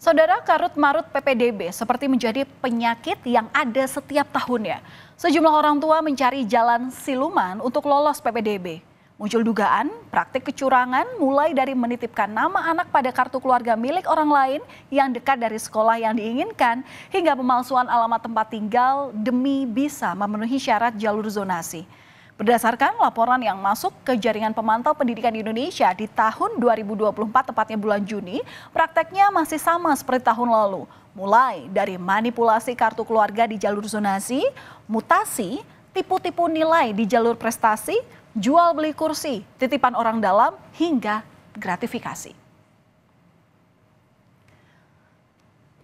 Saudara karut marut PPDB seperti menjadi penyakit yang ada setiap tahunnya. Sejumlah orang tua mencari jalan siluman untuk lolos PPDB. Muncul dugaan praktik kecurangan mulai dari menitipkan nama anak pada kartu keluarga milik orang lain yang dekat dari sekolah yang diinginkan hingga pemalsuan alamat tempat tinggal demi bisa memenuhi syarat jalur zonasi. Berdasarkan laporan yang masuk ke jaringan pemantau pendidikan Indonesia di tahun 2024 tepatnya bulan Juni, prakteknya masih sama seperti tahun lalu. Mulai dari manipulasi kartu keluarga di jalur zonasi, mutasi, tipu-tipu nilai di jalur prestasi, jual beli kursi, titipan orang dalam, hingga gratifikasi.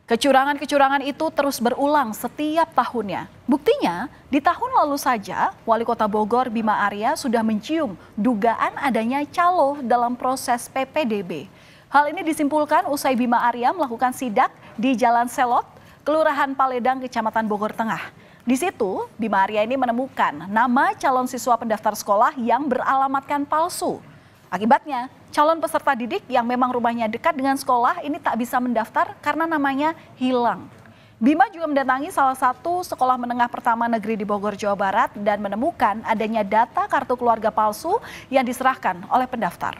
Kecurangan-kecurangan itu terus berulang setiap tahunnya. Buktinya, di tahun lalu saja, Wali Kota Bogor Bima Arya sudah mencium dugaan adanya calo dalam proses PPDB. Hal ini disimpulkan usai Bima Arya melakukan sidak di Jalan Selot, Kelurahan Paledang, Kecamatan Bogor Tengah. Di situ, Bima Arya ini menemukan nama calon siswa pendaftar sekolah yang beralamatkan palsu. Akibatnya, calon peserta didik yang memang rumahnya dekat dengan sekolah ini tak bisa mendaftar karena namanya hilang. Bima juga mendatangi salah satu sekolah menengah pertama negeri di Bogor, Jawa Barat dan menemukan adanya data kartu keluarga palsu yang diserahkan oleh pendaftar.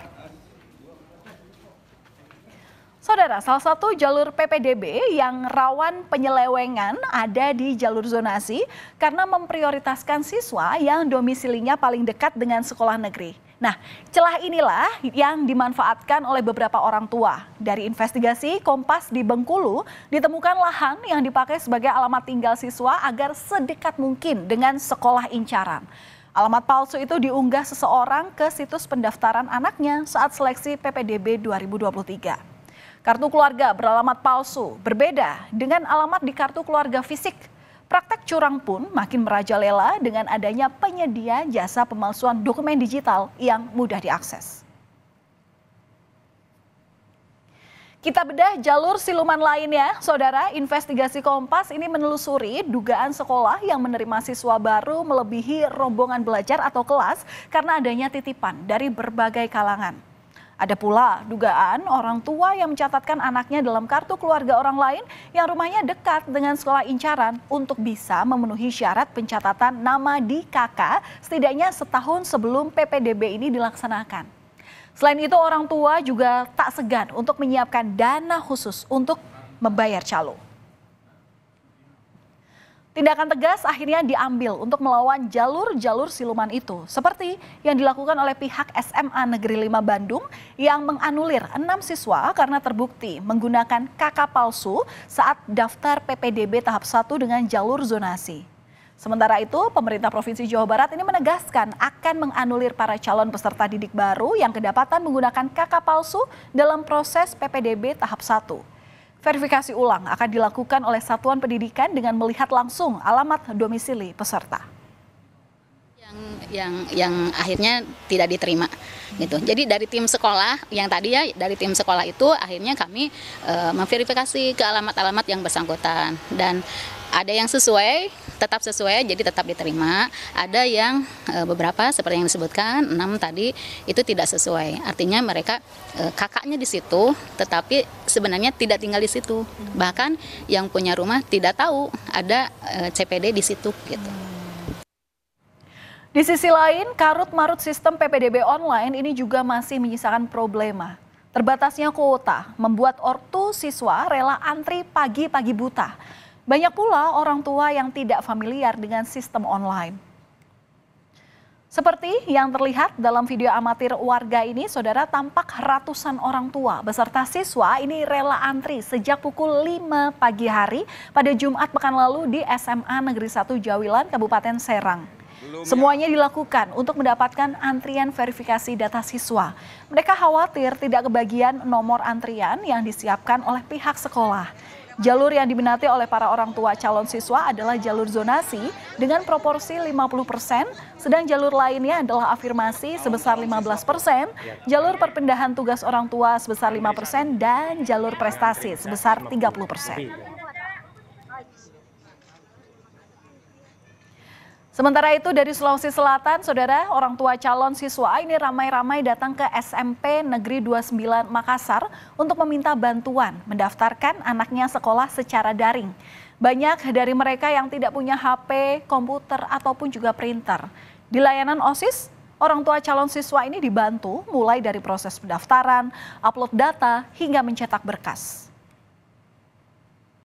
Saudara, salah satu jalur PPDB yang rawan penyelewengan ada di jalur zonasi karena memprioritaskan siswa yang domisilinya paling dekat dengan sekolah negeri. Nah, celah inilah yang dimanfaatkan oleh beberapa orang tua. Dari investigasi Kompas di Bengkulu, ditemukan lahan yang dipakai sebagai alamat tinggal siswa agar sedekat mungkin dengan sekolah incaran. Alamat palsu itu diunggah seseorang ke situs pendaftaran anaknya saat seleksi PPDB 2023. Kartu keluarga beralamat palsu berbeda dengan alamat di kartu keluarga fisik Praktek curang pun makin merajalela dengan adanya penyedia jasa pemalsuan dokumen digital yang mudah diakses. Kita bedah jalur siluman lainnya, Saudara. Investigasi Kompas ini menelusuri dugaan sekolah yang menerima siswa baru melebihi rombongan belajar atau kelas karena adanya titipan dari berbagai kalangan. Ada pula dugaan orang tua yang mencatatkan anaknya dalam kartu keluarga orang lain yang rumahnya dekat dengan sekolah incaran untuk bisa memenuhi syarat pencatatan nama di KK setidaknya setahun sebelum PPDB ini dilaksanakan. Selain itu orang tua juga tak segan untuk menyiapkan dana khusus untuk membayar calon. Tindakan tegas akhirnya diambil untuk melawan jalur-jalur siluman itu, seperti yang dilakukan oleh pihak SMA Negeri 5 Bandung yang menganulir enam siswa karena terbukti menggunakan KK palsu saat daftar PPDB tahap 1 dengan jalur zonasi. Sementara itu, pemerintah Provinsi Jawa Barat ini menegaskan akan menganulir para calon peserta didik baru yang kedapatan menggunakan KK palsu dalam proses PPDB tahap 1. Verifikasi ulang akan dilakukan oleh satuan pendidikan dengan melihat langsung alamat domisili peserta. Yang yang yang akhirnya tidak diterima gitu. Jadi dari tim sekolah yang tadi ya dari tim sekolah itu akhirnya kami e, memverifikasi ke alamat-alamat yang bersangkutan dan ada yang sesuai tetap sesuai jadi tetap diterima ada yang e, beberapa seperti yang disebutkan enam tadi itu tidak sesuai artinya mereka e, kakaknya di situ tetapi sebenarnya tidak tinggal di situ hmm. bahkan yang punya rumah tidak tahu ada e, eh, CPD di situ gitu hmm. Di sisi lain, karut marut sistem PPDB online ini juga masih menyisakan problema. Terbatasnya kuota membuat ortu siswa rela antri pagi-pagi buta. Banyak pula orang tua yang tidak familiar dengan sistem online. Seperti yang terlihat dalam video amatir warga ini, saudara tampak ratusan orang tua beserta siswa ini rela antri sejak pukul 5 pagi hari pada Jumat pekan lalu di SMA Negeri 1 Jawilan, Kabupaten Serang. Ya. Semuanya dilakukan untuk mendapatkan antrian verifikasi data siswa. Mereka khawatir tidak kebagian nomor antrian yang disiapkan oleh pihak sekolah. Jalur yang diminati oleh para orang tua calon siswa adalah jalur zonasi dengan proporsi 50%, sedang jalur lainnya adalah afirmasi sebesar 15%, jalur perpindahan tugas orang tua sebesar 5%, dan jalur prestasi sebesar 30%. Sementara itu dari Sulawesi Selatan, saudara, orang tua calon siswa ini ramai-ramai datang ke SMP Negeri 29 Makassar untuk meminta bantuan mendaftarkan anaknya sekolah secara daring. Banyak dari mereka yang tidak punya HP, komputer, ataupun juga printer. Di layanan OSIS, orang tua calon siswa ini dibantu mulai dari proses pendaftaran, upload data, hingga mencetak berkas.